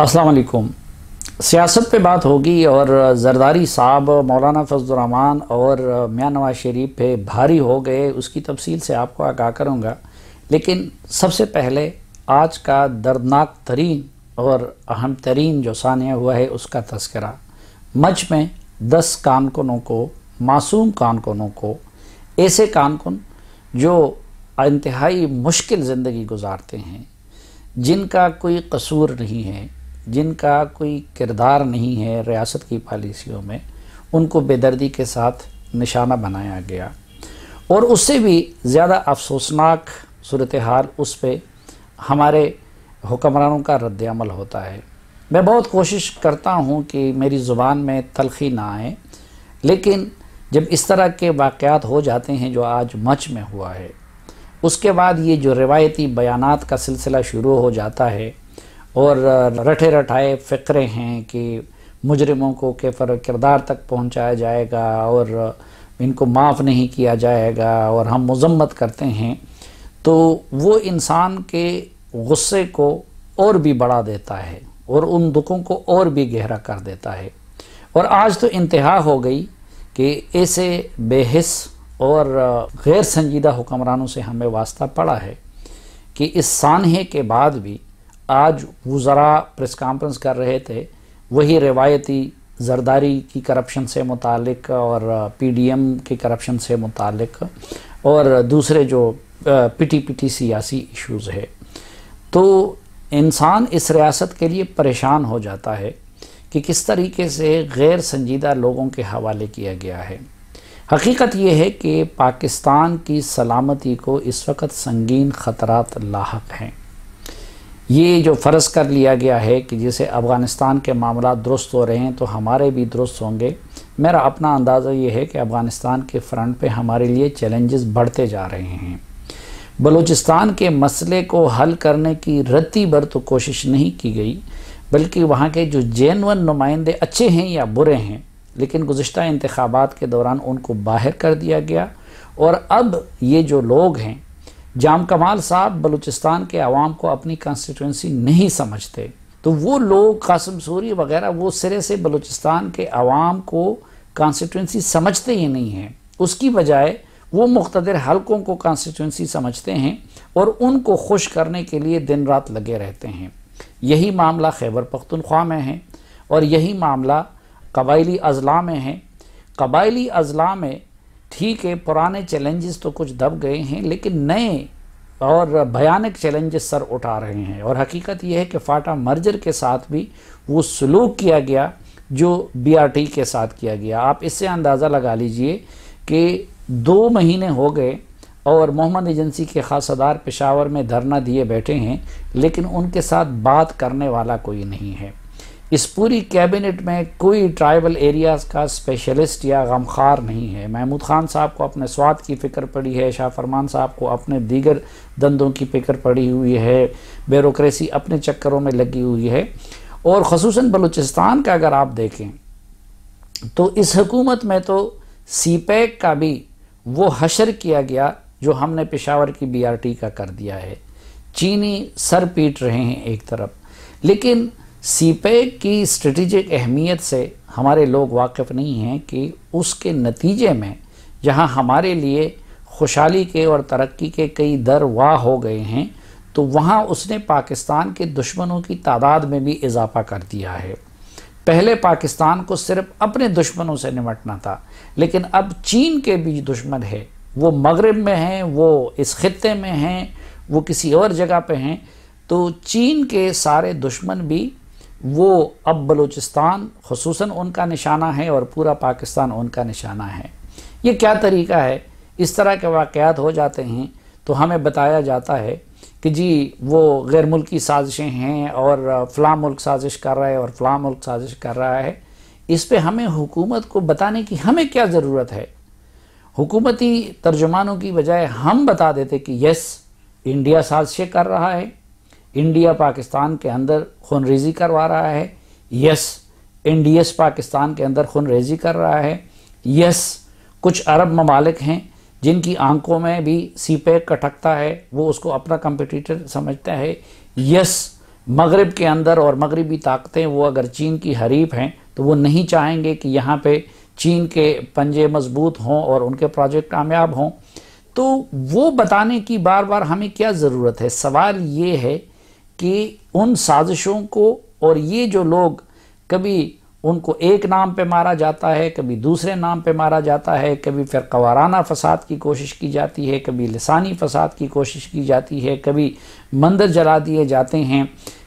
अस्सलाम वालेकुम सियासत पे बात होगी और जरदारी साहब मौलाना फजलरहमान और मियाँ नवाज शरीफ पे भारी हो गए उसकी तफसील से आपको आगाह करूँगा लेकिन सबसे पहले आज का दर्दनाक तरीन और अहम तरीन जो सानिया हुआ है उसका तस्करा मच में दस कानकुनों को मासूम कानकुनों को ऐसे कानकुन जो इंतहाई मुश्किल ज़िंदगी गुजारते हैं जिनका कोई कसूर नहीं है जिनका कोई किरदार नहीं है रियासत की पॉलिसियों में उनको बेदर्दी के साथ निशाना बनाया गया और उससे भी ज़्यादा अफसोसनाक सूरत हाल उस पर हमारे हुक्मरानों का रद्दमल होता है मैं बहुत कोशिश करता हूँ कि मेरी ज़ुबान में तलखी ना आए लेकिन जब इस तरह के वाक़ात हो जाते हैं जो आज मच में हुआ है उसके बाद ये जो रिवायती बयानात का सिलसिला शुरू हो जाता है और रटे रटाए फ़िक्रे हैं कि मुजरिमों को के फर किरदार तक पहुंचाया जाएगा और इनको माफ़ नहीं किया जाएगा और हम मजम्मत करते हैं तो वो इंसान के गुस्से को और भी बढ़ा देता है और उन दुखों को और भी गहरा कर देता है और आज तो इंतहा हो गई कि ऐसे बेहस और गैर संजीदा हुक्मरानों से हमें वास्ता पड़ा है कि इस सानहे के बाद भी आज वो ज़रा प्रेस कॉन्फ्रेंस कर रहे थे वही रिवायती जरदारी की करप्शन से मुतक और पीडीएम के करप्शन से मुतक और दूसरे जो पिटी पिटी सियासी इश्यूज़ है तो इंसान इस रियासत के लिए परेशान हो जाता है कि किस तरीके से गैर संजीदा लोगों के हवाले किया गया है हकीकत यह है कि पाकिस्तान की सलामती को इस वक्त संगीन ख़तरात लाक हैं ये जो फ़र्ज़ कर लिया गया है कि जैसे अफ़गानिस्तान के मामला दुरुस्त हो रहे हैं तो हमारे भी दुरुस्त होंगे मेरा अपना अंदाज़ा ये है कि अफ़गानिस्तान के फ्रंट पे हमारे लिए चैलेंजेस बढ़ते जा रहे हैं बलूचिस्तान के मसले को हल करने की रत्ती भर तो कोशिश नहीं की गई बल्कि वहाँ के जो जेनवन नुमाइंदे अच्छे हैं या बुरे हैं लेकिन गुज्त इंतबात के दौरान उनको बाहर कर दिया गया और अब ये जो लोग हैं जाम कमाल साहब बलूचिस्तान के आवाम को अपनी कॉन्स्टिट्यूंसी नहीं समझते तो वो लोग कासम सूरी वगैरह वो सिरे से बलूचिस्तान के आवाम को कॉन्स्टिट्यूंसी समझते ही नहीं हैं उसकी बजाय वो मुख्तर हलकों को कॉन्स्टिट्यूंसी समझते हैं और उनको खुश करने के लिए दिन रात लगे रहते हैं यही मामला खैबर पख्तनख्वा में है और यही मामला कबायली अजला में है कबायली अजला में ठीक है पुराने चैलेंजेस तो कुछ दब गए हैं लेकिन नए और भयानक चैलेंजेस सर उठा रहे हैं और हकीकत यह है कि फाटा मर्जर के साथ भी वो सलूक किया गया जो बीआरटी के साथ किया गया आप इससे अंदाज़ा लगा लीजिए कि दो महीने हो गए और मोहम्मद एजेंसी के खासदार पेशावर में धरना दिए बैठे हैं लेकिन उनके साथ बात करने वाला कोई नहीं है इस पूरी कैबिनेट में कोई ट्राइबल एरियाज़ का स्पेशलिस्ट या गमखार नहीं है महमूद खान साहब को अपने स्वाद की फ़िक्र पड़ी है शाह फरमान साहब को अपने दीगर दंदों की फ़िक्र पड़ी हुई है ब्यूरोसी अपने चक्करों में लगी हुई है और खसूस बलूचिस्तान का अगर आप देखें तो इस हकूमत में तो सी पैक का भी वो हशर किया गया जो हमने पेशावर की बी का कर दिया है चीनी सर पीट रहे हैं एक तरफ लेकिन सीपैक की स्ट्रेटिजिक अहमियत से हमारे लोग वाकिफ़ नहीं हैं कि उसके नतीजे में जहां हमारे लिए खुशहाली के और तरक्की के कई दर वाह हो गए हैं तो वहां उसने पाकिस्तान के दुश्मनों की तादाद में भी इजाफा कर दिया है पहले पाकिस्तान को सिर्फ अपने दुश्मनों से निमटना था लेकिन अब चीन के भी दुश्मन है वो मगरब में हैं वो इस ख़त्े में हैं वो किसी और जगह पर हैं तो चीन के सारे दुश्मन भी वो अब बलूचिस्तान खसूस उनका निशाना है और पूरा पाकिस्तान उनका निशाना है ये क्या तरीका है इस तरह के वाक़ात हो जाते हैं तो हमें बताया जाता है कि जी वो गैर मुल्की साजिशें हैं और फ़लाँ मुल्क साजिश कर रहा है और फ़लाँ मुल्क साजिश कर रहा है इस पर हमें हुकूमत को बताने की हमें क्या ज़रूरत है हुकूमती तर्जुमानों की बजाय हम बता देते कि यस इंडिया साजिशें कर रहा है इंडिया पाकिस्तान के अंदर खूनरेजी करवा रहा है यस एनडीएस पाकिस्तान के अंदर खूनरेजी कर रहा है यस कुछ अरब ममालिक हैं जिनकी आंखों में भी सी पैक कटकता है वो उसको अपना कंपटीटर समझता है यस मगरब के अंदर और मगरबी ताकतें वो अगर चीन की हरीफ हैं तो वो नहीं चाहेंगे कि यहाँ पे चीन के पंजे मजबूत हों और उनके प्रोजेक्ट कामयाब हों तो वो बताने की बार बार हमें क्या ज़रूरत है सवाल ये है कि उन साजिशों को और ये जो लोग कभी उनको एक नाम पे मारा जाता है कभी दूसरे नाम पे मारा जाता है कभी फिर कवाराना फ़साद की कोशिश की जाती है कभी लसानी फ़साद की कोशिश की जाती है कभी मंदिर जला दिए जाते हैं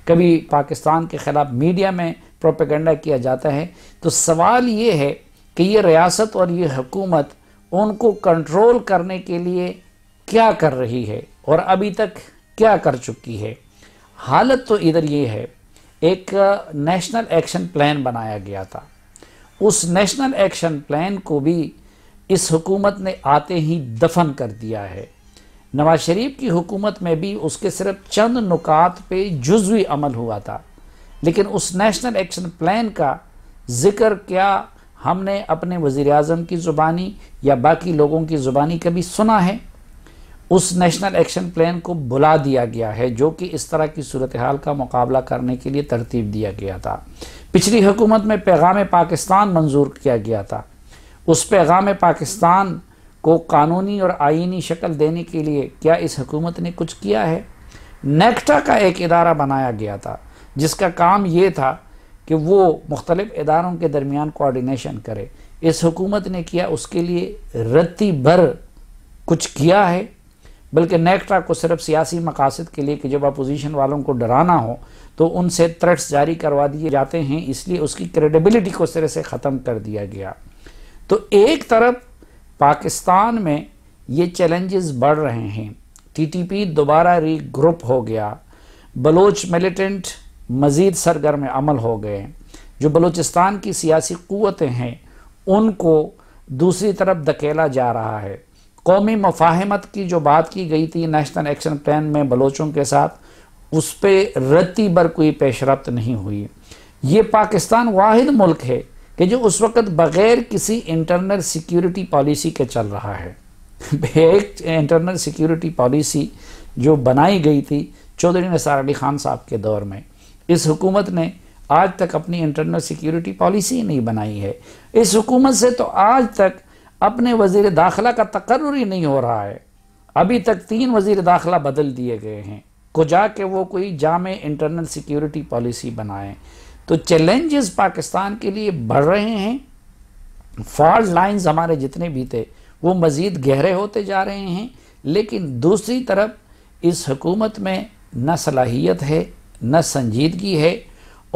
कभी पाकिस्तान के ख़िलाफ़ मीडिया में प्रोपेगेंडा किया जाता है तो सवाल ये है कि ये रियासत और ये हुकूमत उनको कंट्रोल करने के लिए क्या कर रही है और अभी तक क्या कर चुकी है हालत तो इधर ये है एक नेशनल एक्शन प्लान बनाया गया था उस नेशनल एक्शन प्लान को भी इस हुकूमत ने आते ही दफन कर दिया है नवाज शरीफ की हुकूमत में भी उसके सिर्फ चंद नुकात पे जुजवी अमल हुआ था लेकिन उस नेशनल एक्शन प्लान का जिक्र क्या हमने अपने वज़ी अजम की ज़ुबानी या बाकी लोगों की ज़ुबानी कभी सुना है उस नेशनल एक्शन प्लान को बुला दिया गया है जो कि इस तरह की सूरत हाल का मुकाबला करने के लिए तरतीब दिया गया था पिछली हुकूमत में पैगाम पाकिस्तान मंजूर किया गया था उस पैगाम पाकिस्तान को कानूनी और आइनी शक्ल देने के लिए क्या इस हुकूमत ने कुछ किया है नेक्टा का एक इदारा बनाया गया था जिसका काम ये था कि वो मुख्तलिफ इदारों के दरमियान कोऑर्डिनेशन करे इस हुकूमत ने किया उसके लिए रत्ती भर कुछ किया है बल्कि नेक्टा को सिर्फ सियासी मकासद के लिए कि जब अपोजिशन वालों को डराना हो तो उनसे थ्रेट्स जारी करवा दिए जाते हैं इसलिए उसकी क्रेडिबिलिटी को सिरे से ख़त्म कर दिया गया तो एक तरफ पाकिस्तान में ये चैलेंजेस बढ़ रहे हैं टीटीपी दोबारा रीग्रुप हो गया बलोच मिलिटेंट मज़ीद सरगर्म अमल हो गए जो बलूचिस्तान की सियासी क़वतें हैं उनको दूसरी तरफ धकेला जा रहा है कौमी मफाहमत की जो बात की गई थी नेशनल एक्शन प्लान में बलोचों के साथ उस पर रत्ती भर कोई पेशरफ्त नहीं हुई ये पाकिस्तान वाद मुल्क है कि जो उस वक्त बग़ैर किसी इंटरनल सिक्योरिटी पॉलिसी के चल रहा है एक इंटरनल सिक्योरिटी पॉलिसी जो बनाई गई थी चौधरी निसार अली खान साहब के दौर में इस हुकूमत ने आज तक अपनी इंटरनल सिक्योरिटी पॉलिसी ही नहीं बनाई है इस हुकूमत से तो आज तक अपने वजीर दाखिला का तकर्र ही नहीं हो रहा है अभी तक तीन वजीर दाखिला बदल दिए गए हैं को जाके वो कोई जाम इंटरनल सिक्योरिटी पॉलिसी बनाएं तो चैलेंजेस पाकिस्तान के लिए बढ़ रहे हैं फॉल्ट लाइंस हमारे जितने भी थे वो मज़ीद गहरे होते जा रहे हैं लेकिन दूसरी तरफ इस हुकूमत में न सलाहियत है न संजीदगी है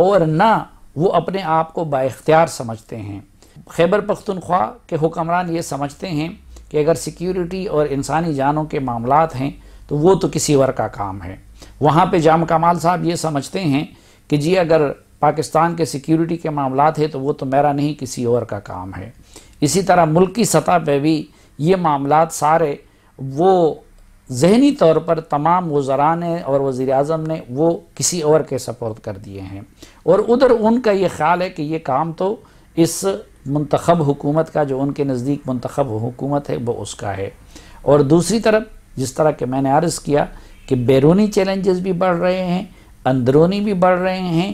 और न वो अपने आप को बाख्तियार समझते हैं खैबर पख्तनख्वा के हुक्मरान ये समझते हैं कि अगर सिक्योरिटी और इंसानी जानों के मामला हैं तो वो तो किसी और का काम है वहाँ पे जाम कमाल साहब ये समझते हैं कि जी अगर पाकिस्तान के सिक्योरिटी के मामला है तो वो तो मेरा नहीं किसी और का काम है इसी तरह मुल्क की सतह पर भी ये मामला सारे वो जहनी तौर पर तमाम वज़रा ने और वज़ी अजम ने वो किसी और के सपोर्ट कर दिए हैं और उधर उनका ये ख्याल है कि ये काम तो इस मंतखब हुकूमत का जो उनके नज़दीक मंतखब हुकूमत है वो उसका है और दूसरी तरफ जिस तरह के मैंने अर्ज़ किया कि बैरूनी चैलेंजेस भी बढ़ रहे हैं अंदरूनी भी बढ़ रहे हैं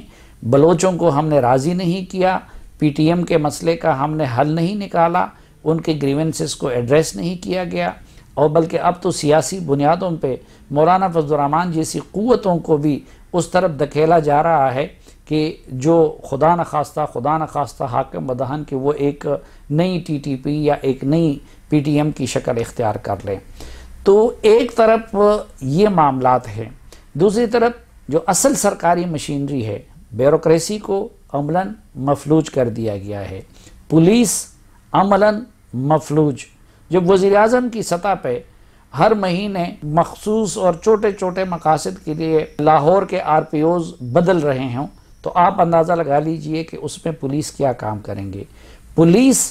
बलोचों को हमने राज़ी नहीं किया पीटीएम के मसले का हमने हल नहीं निकाला उनके ग्रीवेंसेस को एड्रेस नहीं किया गया और बल्कि अब तो सियासी बुनियादों पे मौलाना फजलरहमान जैसी क़वतों को भी उस तरफ धकेला जा रहा है कि जो खुदा न खास्ता खुदा न खास्ता हाकम बदहन कि वो एक नई टीटीपी या एक नई पीटीएम की शक्ल इख्तियार कर लें तो एक तरफ ये मामला हैं दूसरी तरफ जो असल सरकारी मशीनरी है ब्यूरोसी को अमलन मफलूज कर दिया गया है पुलिस अमलन मफलूज जब वज़ी अजम की सतह पर हर महीने मखसूस और छोटे छोटे मकासद के लिए लाहौर के आर पी ओज़ बदल रहे हों तो आप अंदाज़ा लगा लीजिए कि उसमें पुलिस क्या काम करेंगे पुलिस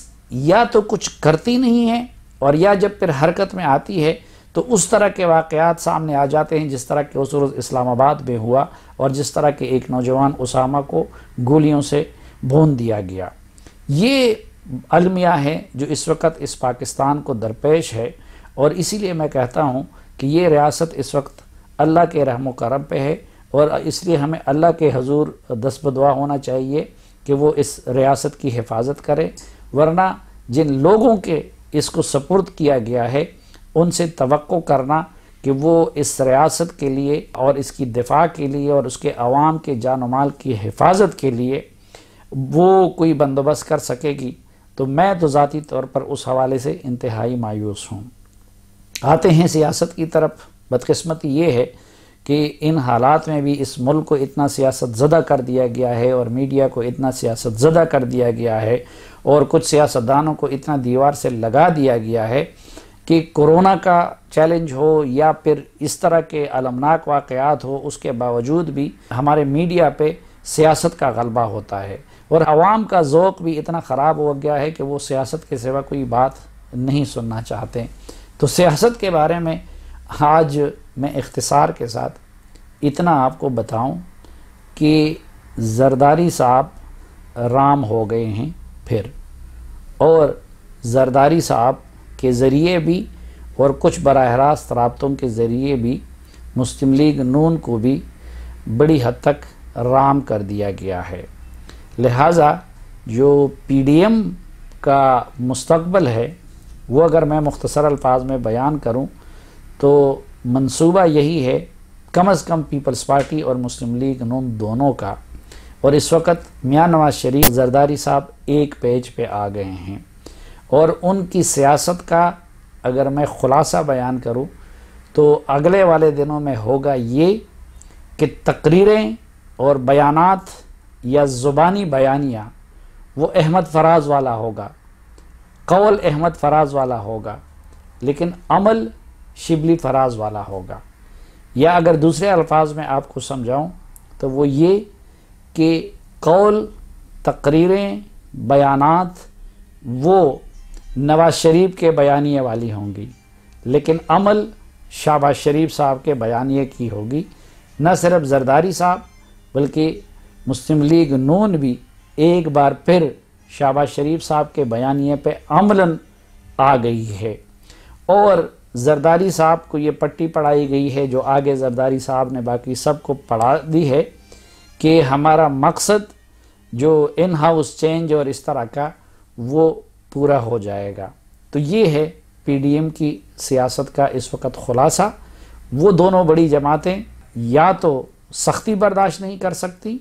या तो कुछ करती नहीं है और या जब फिर हरकत में आती है तो उस तरह के वाक़ात सामने आ जाते हैं जिस तरह के उस रोज़ इस्लामाबाद में हुआ और जिस तरह के एक नौजवान उसामा को गोलियों से भून दिया गया ये अलमिया है जो इस वक्त इस पाकिस्तान को दरपेश है और इसीलिए मैं कहता हूँ कि ये रियासत इस वक्त अल्लाह के रहम करम पे है और इसलिए हमें अल्लाह के हजूर बदवा होना चाहिए कि वो इस रियासत की हिफाजत करें वरना जिन लोगों के इसको सपुर्द किया गया है उनसे तो करना कि वो इस रियासत के लिए और इसकी दिफा के लिए और उसके अवाम के जान माल की हिफाजत के लिए वो कोई बंदोबस्त कर सकेगी तो मैं तो ज़ाती तौर पर उस हवाले से इंतहाई मायूस हूँ आते हैं सियासत की तरफ बदकस्मती ये है कि इन हालात में भी इस मुल्क को इतना सियासत ज़दा कर दिया गया है और मीडिया को इतना सियासत ज़दा कर दिया गया है और कुछ सियासतदानों को इतना दीवार से लगा दिया गया है कि कोरोना का चैलेंज हो या फिर इस तरह के अलमनाक वाक़ात हो उसके बावजूद भी हमारे मीडिया पे सियासत का गलबा होता है और आवाम का जोक भी इतना ख़राब हो गया है कि वो सियासत के सिवा कोई बात नहीं सुनना चाहते तो सियासत के बारे में आज मैं इख्तसार के साथ इतना आपको बताऊं कि जरदारी साहब राम हो गए हैं फिर और जरदारी साहब के ज़रिए भी और कुछ बरह रास्त रबतों के ज़रिए भी मुस्लिम लीग नून को भी बड़ी हद तक राम कर दिया गया है लिहाजा जो पीडीएम का मुस्तबल है वो अगर मैं मुख्तसर अल्फाज में बयान करूं तो मंसूबा यही है कम अज़ कम पीपल्स पार्टी और मुस्लिम लीग नून दोनों का और इस वक्त मियाँ नवाज शरीफ जरदारी साहब एक पेज पे आ गए हैं और उनकी सियासत का अगर मैं ख़ुलासा बयान करूं तो अगले वाले दिनों में होगा ये कि तकरीरें और बयानात या ज़ुबानी बयानियाँ वो अहमद फराज वाला होगा कौल अहमद फराज वाला होगा लेकिन अमल शिबली फराज वाला होगा या अगर दूसरे अल्फाज में आपको समझाऊं तो वो ये कि कौल तकरीरें बयानात वो नवाज शरीफ के बयानिए वाली होंगी लेकिन अमल शाबाज शरीफ साहब के बयानिए की होगी न सिर्फ जरदारी साहब बल्कि मुस्लिम लीग नून भी एक बार फिर शाबाज शरीफ साहब के बयानिए पे अमलन आ गई है और जरदारी साहब को ये पट्टी पढ़ाई गई है जो आगे जरदारी साहब ने बाकी सब को पढ़ा दी है कि हमारा मकसद जो इन हाउस चेंज और इस तरह का वो पूरा हो जाएगा तो ये है पीडीएम की सियासत का इस वक्त खुलासा वो दोनों बड़ी जमातें या तो सख्ती बर्दाश्त नहीं कर सकती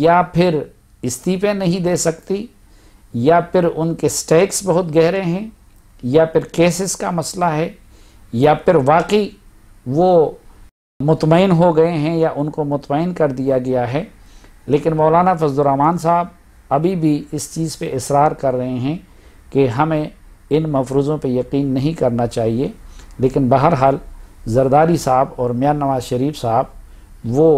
या फिर इस्तीफे नहीं दे सकती या फिर उनके स्टैक्स बहुत गहरे हैं या फिर केसेस का मसला है या फिर वाकई वो मुतमिन हो गए हैं या उनको मुतमिन कर दिया गया है लेकिन मौलाना फजलरहमान साहब अभी भी इस चीज़ पे इसरार कर रहे हैं कि हमें इन मफरूज़ों पे यकीन नहीं करना चाहिए लेकिन बहरहाल जरदारी साहब और मियाँ नवाज शरीफ साहब वो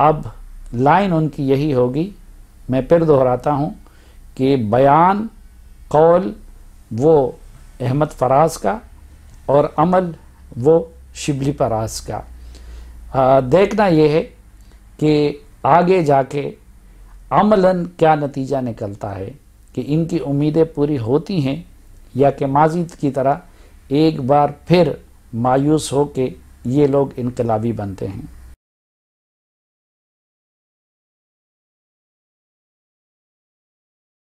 अब लाइन उनकी यही होगी मैं फिर दोहराता हूँ कि बयान कौल वो अहमद फराज का और अमल वो शिबली फराज का आ, देखना ये है कि आगे जाके अमलन क्या नतीजा निकलता है कि इनकी उम्मीदें पूरी होती हैं या कि माजी की तरह एक बार फिर मायूस हो के ये लोग इनकलाबी बनते हैं